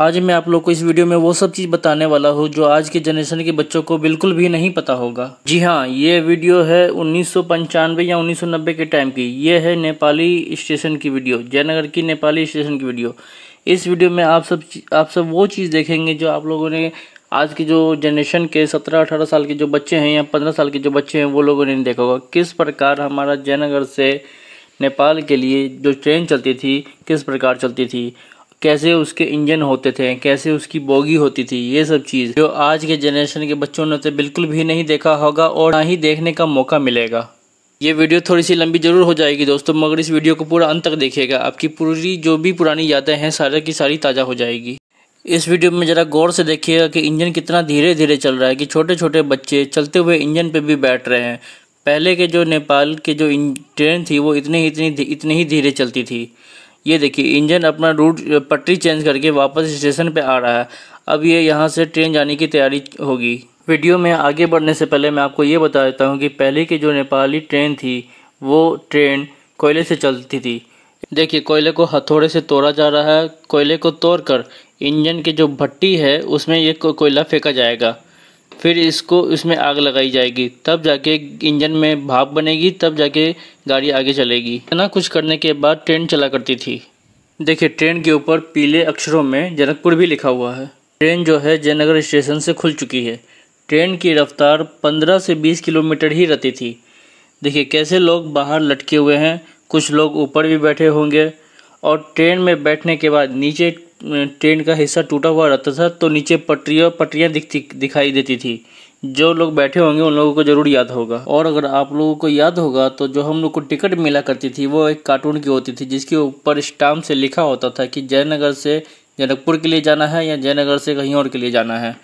आज मैं आप लोग को इस वीडियो में वो सब चीज़ बताने वाला हूँ जो आज के जनरेशन के बच्चों को बिल्कुल भी नहीं पता होगा जी हाँ ये वीडियो है उन्नीस या 1990 के टाइम की ये है नेपाली स्टेशन की वीडियो जयनगर की नेपाली स्टेशन की वीडियो इस वीडियो में आप सब आप सब वो चीज़ देखेंगे जो आप लोगों ने आज की जो जनरेशन के सत्रह अठारह साल के जो बच्चे हैं या पंद्रह साल के जो बच्चे हैं वो लोगों ने देखा होगा किस प्रकार हमारा जयनगर से नेपाल के लिए जो ट्रेन चलती थी किस प्रकार चलती थी कैसे उसके इंजन होते थे कैसे उसकी बोगी होती थी ये सब चीज़ जो आज के जनरेशन के बच्चों ने तो बिल्कुल भी नहीं देखा होगा और ना ही देखने का मौका मिलेगा ये वीडियो थोड़ी सी लंबी ज़रूर हो जाएगी दोस्तों मगर इस वीडियो को पूरा अंत तक देखिएगा आपकी पूरी जो भी पुरानी यादें हैं सारे की सारी ताज़ा हो जाएगी इस वीडियो में ज़रा गौर से देखिएगा कि इंजन कितना धीरे धीरे चल रहा है कि छोटे छोटे बच्चे चलते हुए इंजन पे भी बैठ रहे हैं पहले के जो नेपाल के जो ट्रेन थी वो इतनी इतनी इतनी ही धीरे चलती थी ये देखिए इंजन अपना रूट पटरी चेंज करके वापस स्टेशन पे आ रहा है अब ये यहाँ से ट्रेन जाने की तैयारी होगी वीडियो में आगे बढ़ने से पहले मैं आपको ये बता देता हूँ कि पहले की जो नेपाली ट्रेन थी वो ट्रेन कोयले से चलती थी देखिए कोयले को हथौड़े से तोड़ा जा रहा है कोयले को तोड़कर इंजन की जो भट्टी है उसमें ये कोयला फेंका जाएगा फिर इसको इसमें आग लगाई जाएगी तब जाके इंजन में भाप बनेगी तब जाके गाड़ी आगे चलेगी इतना कुछ करने के बाद ट्रेन चला करती थी देखिए ट्रेन के ऊपर पीले अक्षरों में जनकपुर भी लिखा हुआ है ट्रेन जो है जयनगर स्टेशन से खुल चुकी है ट्रेन की रफ्तार 15 से 20 किलोमीटर ही रहती थी देखिए कैसे लोग बाहर लटके हुए हैं कुछ लोग ऊपर भी बैठे होंगे और ट्रेन में बैठने के बाद नीचे ट्रेन का हिस्सा टूटा हुआ रहता था तो नीचे पटरियों पटरियाँ दिखती दिखाई देती थी जो लोग बैठे होंगे उन लोगों को ज़रूर याद होगा और अगर आप लोगों को याद होगा तो जो हम लोग को टिकट मिला करती थी वो एक कार्टून की होती थी जिसके ऊपर स्टाम्प से लिखा होता था कि जयनगर से जनकपुर के लिए जाना है या जयनगर से कहीं और के लिए जाना है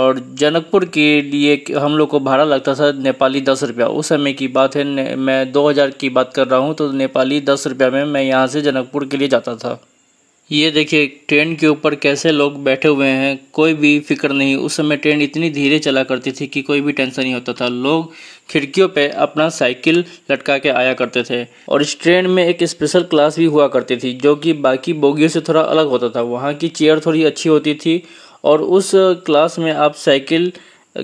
और जनकपुर के लिए हम लोग को भाड़ा लगता था नेपाली दस रुपया उस समय की बात है मैं दो हज़ार की बात कर रहा हूँ तो नेपाली दस रुपया में मैं यहाँ से जनकपुर के लिए जाता था ये देखिए ट्रेन के ऊपर कैसे लोग बैठे हुए हैं कोई भी फिक्र नहीं उस समय ट्रेन इतनी धीरे चला करती थी कि कोई भी टेंशन नहीं होता था लोग खिड़कियों पे अपना साइकिल लटका के आया करते थे और इस ट्रेन में एक स्पेशल क्लास भी हुआ करती थी जो कि बाकी बोगियों से थोड़ा अलग होता था वहाँ की चेयर थोड़ी अच्छी होती थी और उस क्लास में आप साइकिल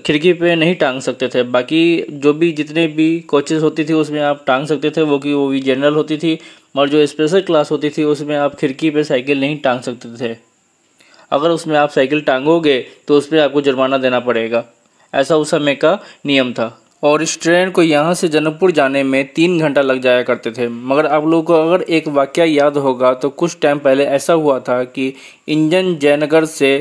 खिड़की पे नहीं टांग सकते थे बाकी जो भी जितने भी कोचेज़ होती थी उसमें आप टांग सकते थे वो कि वो भी जनरल होती थी और जो स्पेशल क्लास होती थी उसमें आप खिड़की पे साइकिल नहीं टांग सकते थे अगर उसमें आप साइकिल टांगोगे तो उसमें आपको जुर्माना देना पड़ेगा ऐसा उस समय का नियम था और इस ट्रेन को यहाँ से जनकपुर जाने में तीन घंटा लग जाया करते थे मगर आप लोगों को अगर एक वाक्य याद होगा तो कुछ टाइम पहले ऐसा हुआ था कि इंजन जयनगर से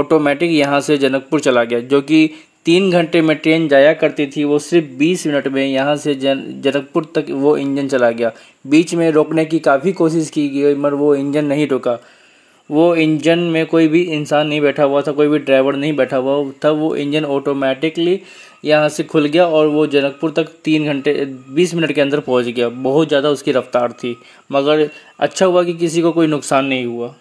ऑटोमेटिक यहाँ से जनकपुर चला गया जो कि तीन घंटे में ट्रेन जाया करती थी वो सिर्फ बीस मिनट में यहाँ से जन जनकपुर तक वो इंजन चला गया बीच में रोकने की काफ़ी कोशिश की गई मगर वो इंजन नहीं रुका वो इंजन में कोई भी इंसान नहीं बैठा हुआ था कोई भी ड्राइवर नहीं बैठा हुआ था वो इंजन ऑटोमेटिकली यहाँ से खुल गया और वो जनकपुर तक तीन घंटे बीस मिनट के अंदर पहुँच गया बहुत ज़्यादा उसकी रफ्तार थी मगर अच्छा हुआ कि किसी को कोई नुकसान नहीं हुआ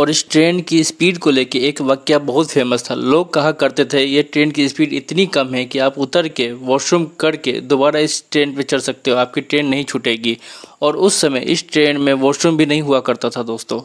और इस ट्रेन की स्पीड को लेके एक वाक्य बहुत फेमस था लोग कहा करते थे ये ट्रेन की स्पीड इतनी कम है कि आप उतर के वॉशरूम करके दोबारा इस ट्रेन पे चढ़ सकते हो आपकी ट्रेन नहीं छूटेगी और उस समय इस ट्रेन में वॉशरूम भी नहीं हुआ करता था दोस्तों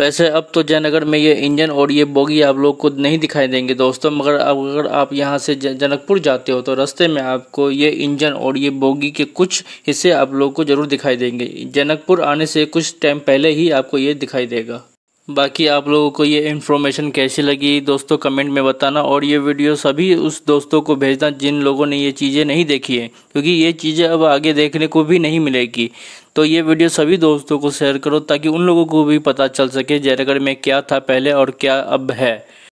वैसे अब तो जयनगर में ये इंजन और ये बोगी आप लोग को नहीं दिखाई देंगे दोस्तों मगर अगर आप यहाँ से जनकपुर जाते हो तो रास्ते में आपको ये इंजन और ये बोगी के कुछ हिस्से आप लोग को ज़रूर दिखाई देंगे जनकपुर आने से कुछ टाइम पहले ही आपको ये दिखाई देगा बाकी आप लोगों को ये इन्फॉर्मेशन कैसी लगी दोस्तों कमेंट में बताना और ये वीडियो सभी उस दोस्तों को भेजना जिन लोगों ने ये चीज़ें नहीं देखी है क्योंकि ये चीज़ें अब आगे देखने को भी नहीं मिलेगी तो ये वीडियो सभी दोस्तों को शेयर करो ताकि उन लोगों को भी पता चल सके जयरगढ़ में क्या था पहले और क्या अब है